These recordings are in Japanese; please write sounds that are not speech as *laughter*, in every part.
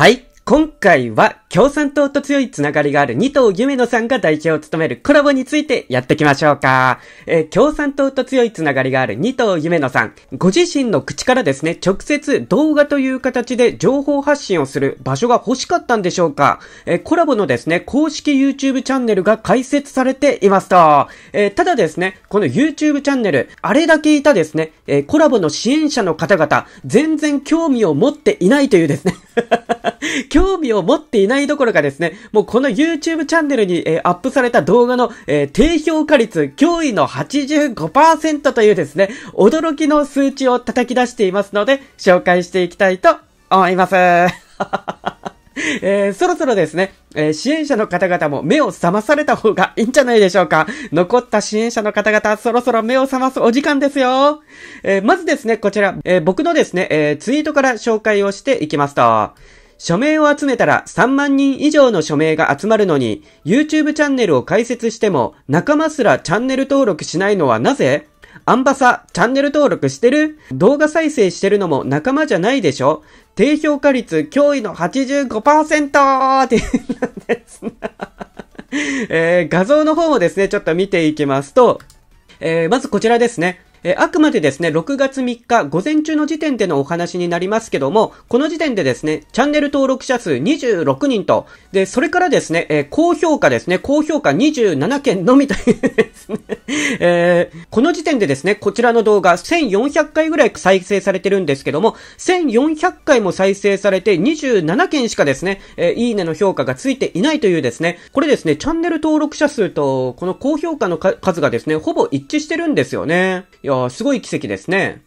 はい、今回は共産党と強いつながりがある二藤夢野さんが代表を務めるコラボについてやっていきましょうか。えー、共産党と強いつながりがある二藤夢野さん、ご自身の口からですね、直接動画という形で情報発信をする場所が欲しかったんでしょうか。えー、コラボのですね、公式 YouTube チャンネルが開設されていますと。えー、ただですね、この YouTube チャンネル、あれだけいたですね、えコラボの支援者の方々、全然興味を持っていないというですね *laughs* 興味を持っていない単いどころかですね、もうこの YouTube チャンネルに、えー、アップされた動画の、えー、低評価率驚異の85%というですね、驚きの数値を叩き出していますので、紹介していきたいと思います。*laughs* えー、そろそろですね、えー、支援者の方々も目を覚まされた方がいいんじゃないでしょうか。残った支援者の方々、そろそろ目を覚ますお時間ですよ。えー、まずですね、こちら、え僕のですね、えツイートから紹介をしていきますと。署名を集めたら3万人以上の署名が集まるのに、YouTube チャンネルを開設しても仲間すらチャンネル登録しないのはなぜアンバサ、チャンネル登録してる動画再生してるのも仲間じゃないでしょ低評価率驚異の85%ってうんですねえー、画像の方もですね、ちょっと見ていきますと、えー、まずこちらですね。えあくまでですね、6月3日午前中の時点でのお話になりますけども、この時点でですね、チャンネル登録者数26人と、で、それからですね、えー、高評価ですね、高評価27件のみというですね、*laughs* えー、この時点でですね、こちらの動画1400回ぐらい再生されてるんですけども、1400回も再生されて27件しかですね、えー、いいねの評価がついていないというですね、これですね、チャンネル登録者数と、この高評価の数がですね、ほぼ一致してるんですよね。やすごい奇跡ですね。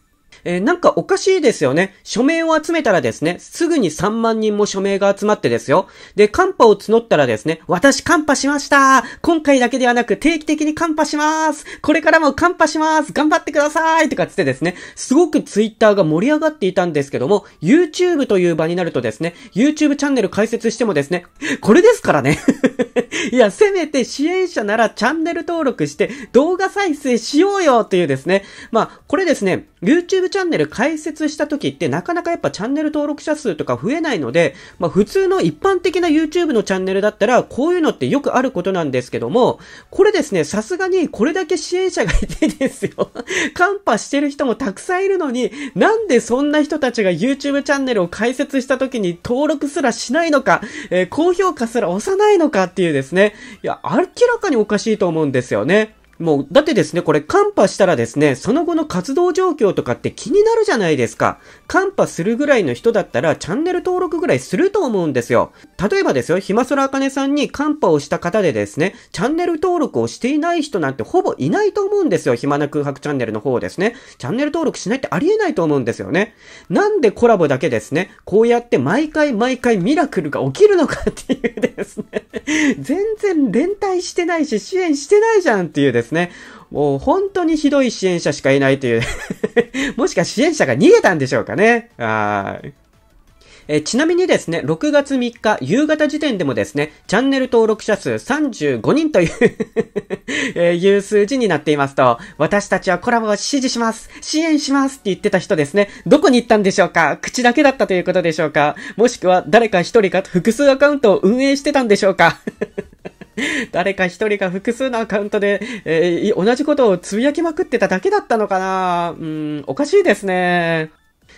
えー、なんかおかしいですよね。署名を集めたらですね、すぐに3万人も署名が集まってですよ。で、カンパを募ったらですね、私カンパしました今回だけではなく定期的にカンパしますこれからもカンパします頑張ってくださいとかつってですね、すごくツイッターが盛り上がっていたんですけども、YouTube という場になるとですね、YouTube チャンネル開設してもですね、これですからね *laughs* いや、せめて支援者ならチャンネル登録して動画再生しようよというですね、まあ、これですね、YouTube チャンネル開設した時ってなかなかやっぱチャンネル登録者数とか増えないので、まあ普通の一般的な YouTube のチャンネルだったらこういうのってよくあることなんですけども、これですね、さすがにこれだけ支援者がいてですよ。*laughs* カンパしてる人もたくさんいるのに、なんでそんな人たちが YouTube チャンネルを開設した時に登録すらしないのか、えー、高評価すら押さないのかっていうですね、いや、明らかにおかしいと思うんですよね。もう、だってですね、これカンパしたらですね、その後の活動状況とかって気になるじゃないですか。カンパするぐらいの人だったらチャンネル登録ぐらいすると思うんですよ。例えばですよ、ひまそらあかねさんにカンパをした方でですね、チャンネル登録をしていない人なんてほぼいないと思うんですよ。暇な空白チャンネルの方ですね。チャンネル登録しないってありえないと思うんですよね。なんでコラボだけですね、こうやって毎回毎回ミラクルが起きるのかっていうですね、全然連帯してないし支援してないじゃんっていうですねですね。もう本当にひどい支援者しかいないという *laughs* もしか支援者が逃げたんでしょうかね。はい。えちなみにですね、6月3日夕方時点でもですね、チャンネル登録者数35人という *laughs* えいう数字になっていますと、私たちはコラボを支持します支援しますって言ってた人ですね、どこに行ったんでしょうか口だけだったということでしょうかもしくは誰か一人か複数アカウントを運営してたんでしょうか *laughs* 誰か一人が複数のアカウントで、えー、同じことをつぶやきまくってただけだったのかなうん、おかしいですね。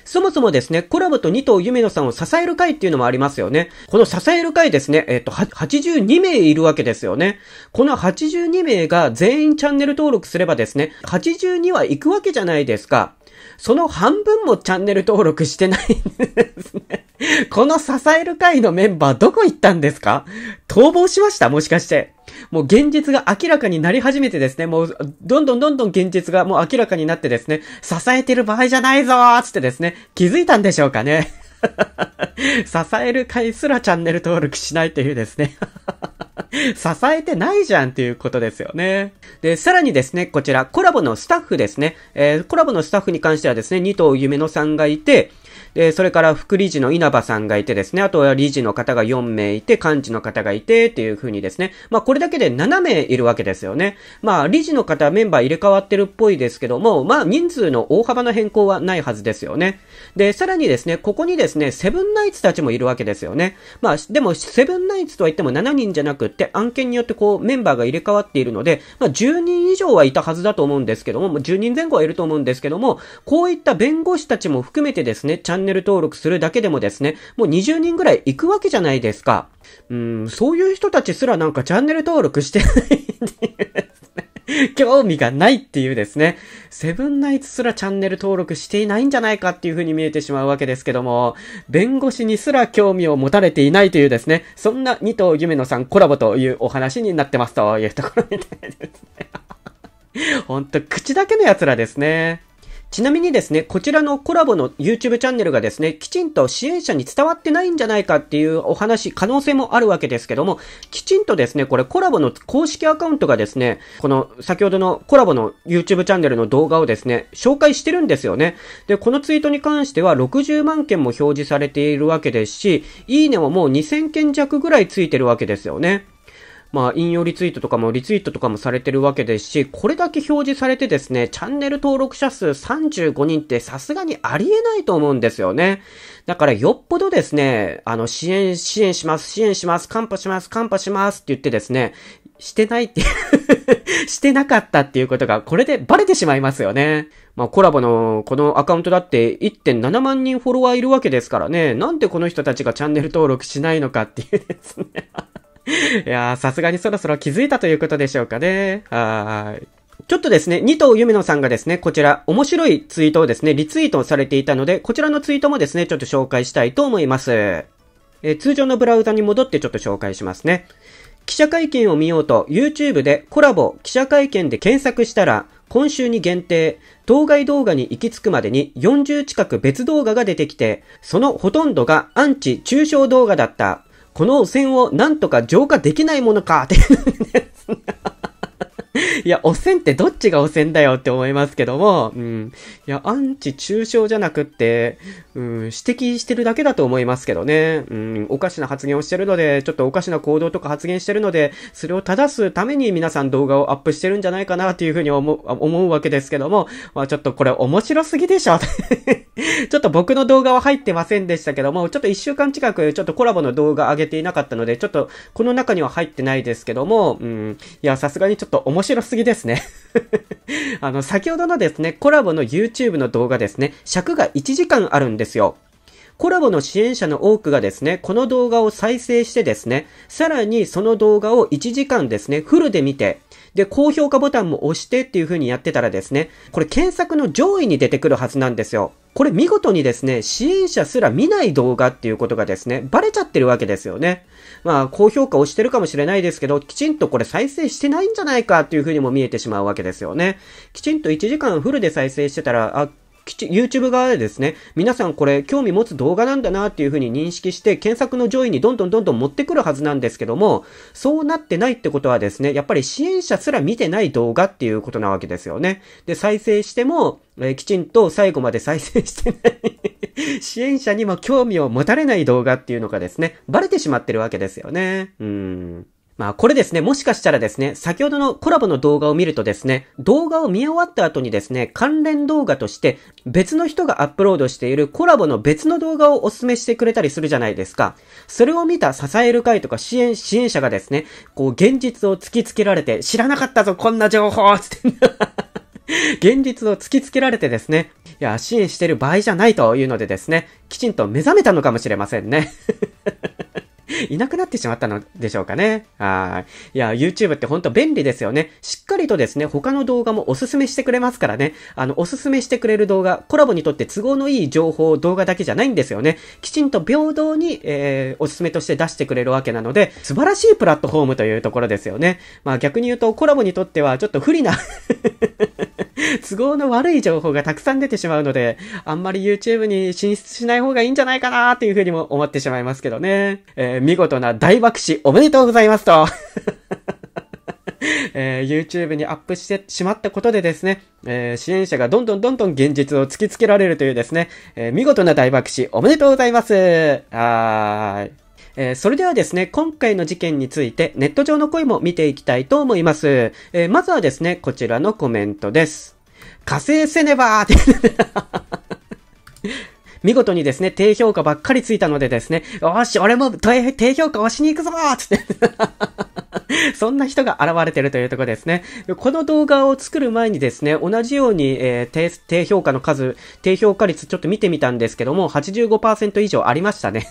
そもそもですね、コラボと二頭夢野さんを支える会っていうのもありますよね。この支える会ですね、えっ、と、82名いるわけですよね。この82名が全員チャンネル登録すればですね、82は行くわけじゃないですか。その半分もチャンネル登録してないんですね。この支える会のメンバーどこ行ったんですか逃亡しましたもしかして。もう現実が明らかになり始めてですね、もうどんどんどんどん現実がもう明らかになってですね、支えてる場合じゃないぞーつってですね、気づいたんでしょうかね。*laughs* 支える会すらチャンネル登録しないというですね支えてないじゃんっていうことですよね。で、さらにですね、こちら、コラボのスタッフですね。えー、コラボのスタッフに関してはですね、二頭夢乃さんがいて、で、それから副理事の稲葉さんがいてですね、あとは理事の方が4名いて、幹事の方がいて、っていう風にですね、まあこれだけで7名いるわけですよね。まあ理事の方メンバー入れ替わってるっぽいですけども、まあ人数の大幅な変更はないはずですよね。で、さらにですね、ここにですね、セブンナイツたちもいるわけですよね。まあでもセブンナイツとは言っても7人じゃなくって、案件によってこうメンバーが入れ替わっているので、まあ10人以上はいたはずだと思うんですけども、10人前後はいると思うんですけども、こういった弁護士たちも含めてですね、チャンンネル登録するだけでもですね、もう20人ぐらい行くわけじゃないですか。うん、そういう人たちすらなんかチャンネル登録してないっていうですね。興味がないっていうですね。セブンナイツすらチャンネル登録していないんじゃないかっていう風に見えてしまうわけですけども、弁護士にすら興味を持たれていないというですね、そんな二頭夢野さんコラボというお話になってますというところみたいですね。ほんと、口だけの奴らですね。ちなみにですね、こちらのコラボの YouTube チャンネルがですね、きちんと支援者に伝わってないんじゃないかっていうお話、可能性もあるわけですけども、きちんとですね、これコラボの公式アカウントがですね、この先ほどのコラボの YouTube チャンネルの動画をですね、紹介してるんですよね。で、このツイートに関しては60万件も表示されているわけですし、いいねももう2000件弱ぐらいついてるわけですよね。まあ、引用リツイートとかも、リツイートとかもされてるわけですし、これだけ表示されてですね、チャンネル登録者数35人ってさすがにありえないと思うんですよね。だからよっぽどですね、あの、支援、支援します、支援します、カンパします、カンパしますって言ってですね、してないっていう *laughs* してなかったっていうことが、これでバレてしまいますよね。まあコラボのこのアカウントだって1.7万人フォロワーいるわけですからね、なんでこの人たちがチャンネル登録しないのかっていうですねいやー、さすがにそろそろ気づいたということでしょうかね。はーい。ちょっとですね、二藤ゆめのさんがですね、こちら、面白いツイートをですね、リツイートされていたので、こちらのツイートもですね、ちょっと紹介したいと思います。え通常のブラウザに戻ってちょっと紹介しますね。記者会見を見ようと YouTube でコラボ記者会見で検索したら今週に限定当該動画に行き着くまでに40近く別動画が出てきてそのほとんどがアンチ中傷動画だったこの汚染をなんとか浄化できないものかっていや、汚染ってどっちが汚染だよって思いますけども、うん。いや、アンチ中傷じゃなくって、うん、指摘してるだけだと思いますけどね。うん、おかしな発言をしてるので、ちょっとおかしな行動とか発言してるので、それを正すために皆さん動画をアップしてるんじゃないかなっていうふうに思う、わけですけども、まあちょっとこれ面白すぎでしょ *laughs* ちょっと僕の動画は入ってませんでしたけども、ちょっと一週間近くちょっとコラボの動画上げていなかったので、ちょっとこの中には入ってないですけども、うん、いや、さすがにちょっと面白白すぎですね *laughs* あの、先ほどのですね、コラボの YouTube の動画ですね、尺が1時間あるんですよ。コラボの支援者の多くがですね、この動画を再生してですね、さらにその動画を1時間ですね、フルで見て、で、高評価ボタンも押してっていう風にやってたらですね、これ検索の上位に出てくるはずなんですよ。これ見事にですね、支援者すら見ない動画っていうことがですね、バレちゃってるわけですよね。まあ、高評価をしてるかもしれないですけど、きちんとこれ再生してないんじゃないかっていう風にも見えてしまうわけですよね。きちんと1時間フルで再生してたら、あ、YouTube 側でですね、皆さんこれ興味持つ動画なんだなっていうふうに認識して、検索の上位にどんどんどんどん持ってくるはずなんですけども、そうなってないってことはですね、やっぱり支援者すら見てない動画っていうことなわけですよね。で、再生しても、えー、きちんと最後まで再生してない *laughs* 支援者にも興味を持たれない動画っていうのがですね、バレてしまってるわけですよね。うん。まあこれですね、もしかしたらですね、先ほどのコラボの動画を見るとですね、動画を見終わった後にですね、関連動画として別の人がアップロードしているコラボの別の動画をお勧めしてくれたりするじゃないですか。それを見た支える会とか支援、支援者がですね、こう現実を突きつけられて、知らなかったぞこんな情報つって。*laughs* 現実を突きつけられてですね、いや、支援してる場合じゃないというのでですね、きちんと目覚めたのかもしれませんね *laughs* いなくなってしまったのでしょうかね。はい。いや、YouTube ってほんと便利ですよね。しっかりとですね、他の動画もおすすめしてくれますからね。あの、おすすめしてくれる動画、コラボにとって都合のいい情報、動画だけじゃないんですよね。きちんと平等に、えー、おすすめとして出してくれるわけなので、素晴らしいプラットフォームというところですよね。まあ逆に言うと、コラボにとってはちょっと不利な *laughs* 都合の悪い情報がたくさん出てしまうので、あんまり YouTube に進出しない方がいいんじゃないかなっていうふうにも思ってしまいますけどね。えー、見事な大爆死おめでとうございますと。*laughs* えー、YouTube にアップしてしまったことでですね、えー、支援者がどんどんどんどん現実を突きつけられるというですね、えー、見事な大爆死おめでとうございますはーい。えー、それではですね、今回の事件についてネット上の声も見ていきたいと思います。えー、まずはですね、こちらのコメントです。火星せねばーって *laughs* 見事にですね、低評価ばっかりついたのでですね、よし、俺も低評価押しに行くぞーつって *laughs* そんな人が現れてるというとこですね。この動画を作る前にですね、同じように、えー、低低評価の数、低評価率ちょっと見てみたんですけども、85%以上ありましたね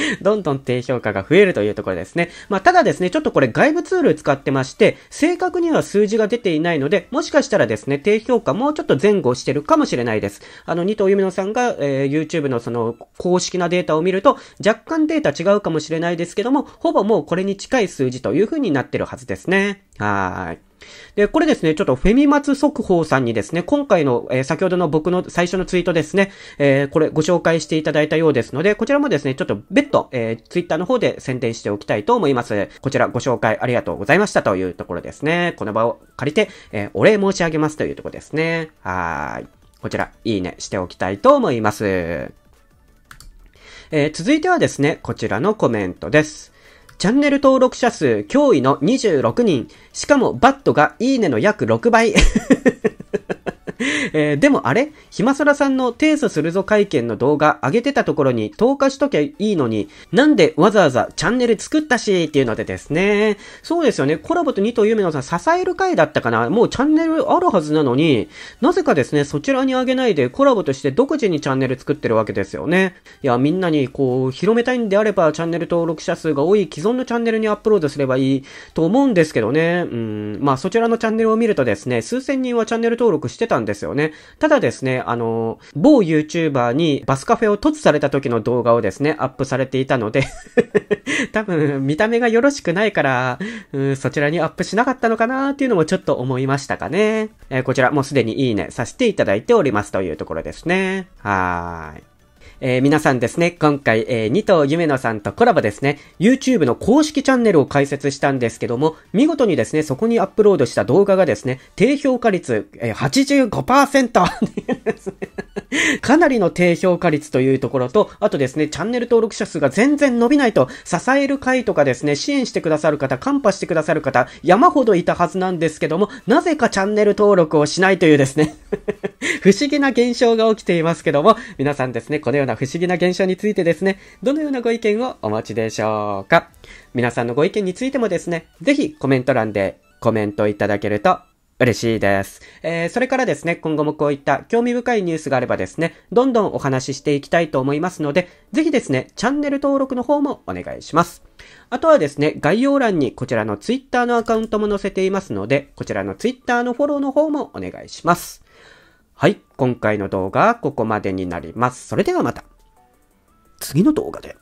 *laughs* どんどん低評価が増えるというところですね。まあ、ただですね、ちょっとこれ外部ツール使ってまして、正確には数字が出ていないので、もしかしたらですね、低評価もうちょっと前後してるかもしれないです。あの、二藤由のさんが、えー、YouTube のその、公式なデータを見ると、若干データ違うかもしれないですけども、ほぼもうこれに近い数字という風になってるはずですね。はーい。で、これですね、ちょっとフェミマツ速報さんにですね、今回の、えー、先ほどの僕の最初のツイートですね、えー、これご紹介していただいたようですので、こちらもですね、ちょっと別途、えー、ツイッターの方で宣伝しておきたいと思います。こちらご紹介ありがとうございましたというところですね。この場を借りて、えー、お礼申し上げますというところですね。はい。こちら、いいねしておきたいと思います。えー、続いてはですね、こちらのコメントです。チャンネル登録者数驚異の26人。しかもバットがいいねの約6倍。えー、でもあれ暇らさんの提訴するぞ会見の動画上げてたところに投下しときゃいいのに、なんでわざわざチャンネル作ったしっていうのでですね。そうですよね。コラボと2と夢のさん支える会だったかなもうチャンネルあるはずなのに、なぜかですね、そちらにあげないでコラボとして独自にチャンネル作ってるわけですよね。いや、みんなにこう、広めたいんであればチャンネル登録者数が多い既存のチャンネルにアップロードすればいいと思うんですけどね。うん、まあそちらのチャンネルを見るとですね、数千人はチャンネル登録してたんですよね。ね。ただですね、あの、某 YouTuber にバスカフェを突された時の動画をですね、アップされていたので *laughs* 多分、見た目がよろしくないから、うん、そちらにアップしなかったのかなっていうのもちょっと思いましたかね。えー、こちら、もうすでにいいねさせていただいておりますというところですね。はーい。えー、皆さんですね、今回、えー、二刀夢野さんとコラボですね、YouTube の公式チャンネルを開設したんですけども、見事にですね、そこにアップロードした動画がですね、低評価率、えー、85%! *laughs* かなりの低評価率というところと、あとですね、チャンネル登録者数が全然伸びないと、支える会とかですね、支援してくださる方、カンパしてくださる方、山ほどいたはずなんですけども、なぜかチャンネル登録をしないというですね不思議な現象が起きていますけども、皆さんですね、このような不思議な現象についてですね、どのようなご意見をお持ちでしょうか。皆さんのご意見についてもですね、ぜひコメント欄でコメントいただけると嬉しいです。えー、それからですね、今後もこういった興味深いニュースがあればですね、どんどんお話ししていきたいと思いますので、ぜひですね、チャンネル登録の方もお願いします。あとはですね、概要欄にこちらの Twitter のアカウントも載せていますので、こちらの Twitter のフォローの方もお願いします。はい、今回の動画はここまでになります。それではまた、次の動画で。